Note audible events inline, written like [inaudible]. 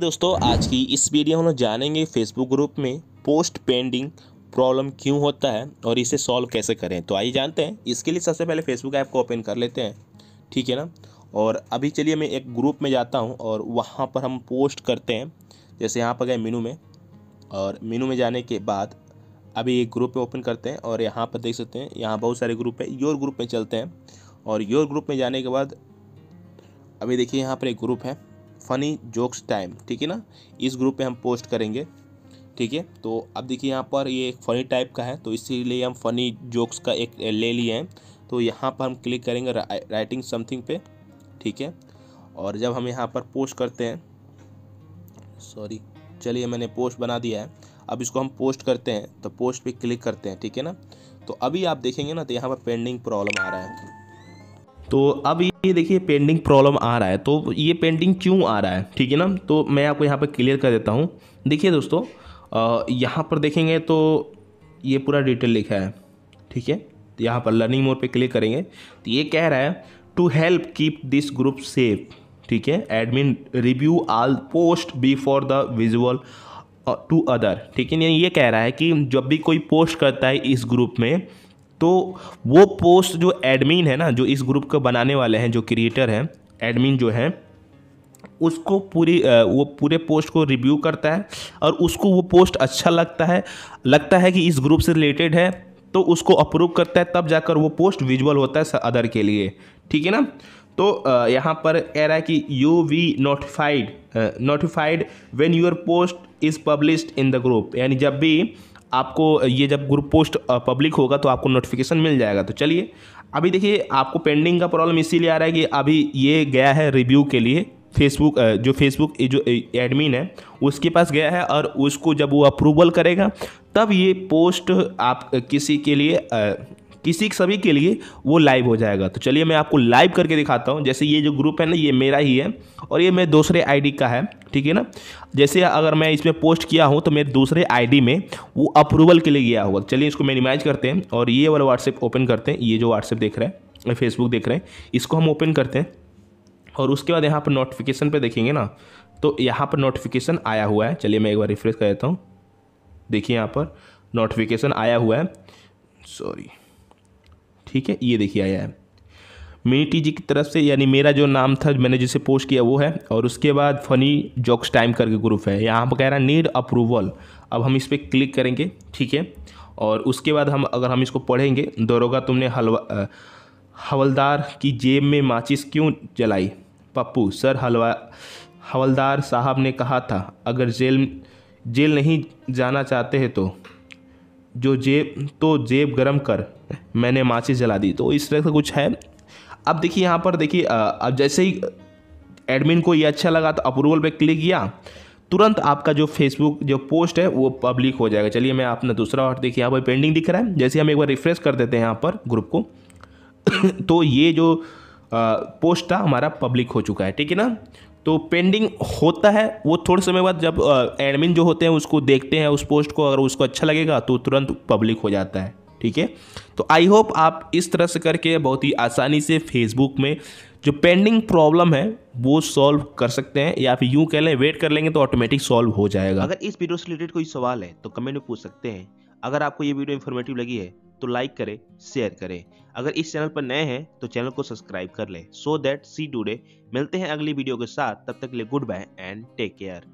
दोस्तों आज की इस वीडियो में हम जानेंगे फेसबुक ग्रुप में पोस्ट पेंडिंग प्रॉब्लम क्यों होता है और इसे सॉल्व कैसे करें तो आइए जानते हैं इसके लिए सबसे पहले फेसबुक ऐप को ओपन कर लेते हैं ठीक है ना और अभी चलिए मैं एक ग्रुप में जाता हूं और वहां पर हम पोस्ट करते हैं जैसे यहाँ पर गए मीनू में और मीनू में जाने के बाद अभी एक ग्रुप में ओपन करते हैं और यहाँ पर देख सकते हैं यहाँ बहुत सारे ग्रुप है योर ग्रुप में चलते हैं और योर ग्रुप में जाने के बाद अभी देखिए यहाँ पर एक ग्रुप है फ़नी जोक्स टाइम ठीक है ना इस ग्रुप पे हम पोस्ट करेंगे ठीक है तो अब देखिए यहाँ पर ये एक फ़नी टाइप का है तो इसीलिए हम फ़नी जोक्स का एक ले लिए हैं तो यहाँ पर हम क्लिक करेंगे रा, राइटिंग समथिंग पे ठीक है और जब हम यहाँ पर पोस्ट करते हैं सॉरी चलिए मैंने पोस्ट बना दिया है अब इसको हम पोस्ट करते हैं तो पोस्ट पे क्लिक करते हैं ठीक है ना तो अभी आप देखेंगे ना तो यहाँ पर पेंडिंग प्रॉब्लम आ रहा है तो अब ये देखिए पेंडिंग प्रॉब्लम आ रहा है तो ये पेंडिंग क्यों आ रहा है ठीक है ना तो मैं आपको यहाँ पर क्लियर कर देता हूँ देखिए दोस्तों यहाँ पर देखेंगे तो ये पूरा डिटेल लिखा है ठीक है तो यहाँ पर लर्निंग मोड पे क्लिक करेंगे तो ये कह रहा है to help keep this group safe ठीक है admin review all post before the visual to other ठीक है ये कह रहा है कि जब भी कोई पोस्ट करता है इस ग्रुप में तो वो पोस्ट जो एडमिन है ना जो इस ग्रुप को बनाने वाले हैं जो क्रिएटर हैं एडमिन जो हैं उसको पूरी वो पूरे पोस्ट को रिव्यू करता है और उसको वो पोस्ट अच्छा लगता है लगता है कि इस ग्रुप से रिलेटेड है तो उसको अप्रूव करता है तब जाकर वो पोस्ट विजुअल होता है अदर के लिए ठीक है ना तो यहाँ पर कह रहा है कि you we notified notified when your post is published in the group यानी जब भी आपको ये जब ग्रुप पोस्ट पब्लिक होगा तो आपको नोटिफिकेशन मिल जाएगा तो चलिए अभी देखिए आपको पेंडिंग का प्रॉब्लम इसीलिए आ रहा है कि अभी ये गया है रिव्यू के लिए फेसबुक जो फेसबुक जो एडमिन है उसके पास गया है और उसको जब वो अप्रूवल करेगा तब ये पोस्ट आप किसी के लिए किसी सभी के लिए वो लाइव हो जाएगा तो चलिए मैं आपको लाइव करके दिखाता हूँ जैसे ये जो ग्रुप है ना ये मेरा ही है और ये मेरे दूसरे आईडी का है ठीक है ना जैसे अगर मैं इसमें पोस्ट किया हूँ तो मेरे दूसरे आईडी में वो अप्रूवल के लिए गया होगा चलिए इसको मिनिमाइज करते हैं और ये वाला व्हाट्सएप ओपन करते हैं ये जो व्हाट्सएप देख रहे हैं फेसबुक देख रहे हैं इसको हम ओपन करते हैं और उसके बाद यहाँ पर नोटिफिकेशन पे देखेंगे ना तो यहाँ पर नोटिफिकेशन आया हुआ है चलिए मैं एक बार रिफ्रेश कर देता हूँ देखिए यहाँ पर नोटिफिकेशन आया हुआ है सॉरी ठीक है ये देखिए आया है मिनी टी जी की तरफ से यानी मेरा जो नाम था मैंने जिसे पोस्ट किया वो है और उसके बाद फनी जॉक्स टाइम करके ग्रुप है यहाँ पर कह रहा है नीड अप्रूवल अब हम इस पर क्लिक करेंगे ठीक है और उसके बाद हम अगर हम इसको पढ़ेंगे दरोगा तुमने हलवा हवलदार की जेब में माचिस क्यों जलाई पप्पू सर हलवा हवलदार साहब ने कहा था अगर जेल जेल नहीं जाना चाहते हैं तो जो जेब तो जेब गरम कर मैंने माचिस जला दी तो इस तरह का कुछ है अब देखिए यहाँ पर देखिए अब जैसे ही एडमिन को ये अच्छा लगा तो अप्रूवल पे क्लिक किया तुरंत आपका जो फेसबुक जो पोस्ट है वो पब्लिक हो जाएगा चलिए मैं अपना दूसरा और देखिए यहाँ पर पेंडिंग दिख रहा है जैसे हम एक बार रिफ्रेश कर देते हैं यहाँ पर ग्रुप को [coughs] तो ये जो पोस्ट था हमारा पब्लिक हो चुका है ठीक है ना तो पेंडिंग होता है वो थोड़े समय बाद जब एडमिन जो होते हैं उसको देखते हैं उस पोस्ट को अगर उसको अच्छा लगेगा तो तुरंत पब्लिक हो जाता है ठीक है तो आई होप आप इस तरह से करके बहुत ही आसानी से फेसबुक में जो पेंडिंग प्रॉब्लम है वो सॉल्व कर सकते हैं या फिर यूँ कह लें वेट कर लेंगे तो ऑटोमेटिक सॉल्व हो जाएगा अगर इस वीडियो से रिलेटेड कोई सवाल है तो कमेंट में पूछ सकते हैं अगर आपको ये वीडियो इन्फॉर्मेटिव लगी है तो लाइक करें शेयर करें अगर इस चैनल पर नए हैं तो चैनल को सब्सक्राइब कर लें सो दैट सी टूडे मिलते हैं अगली वीडियो के साथ तब तक के लिए good bye and take care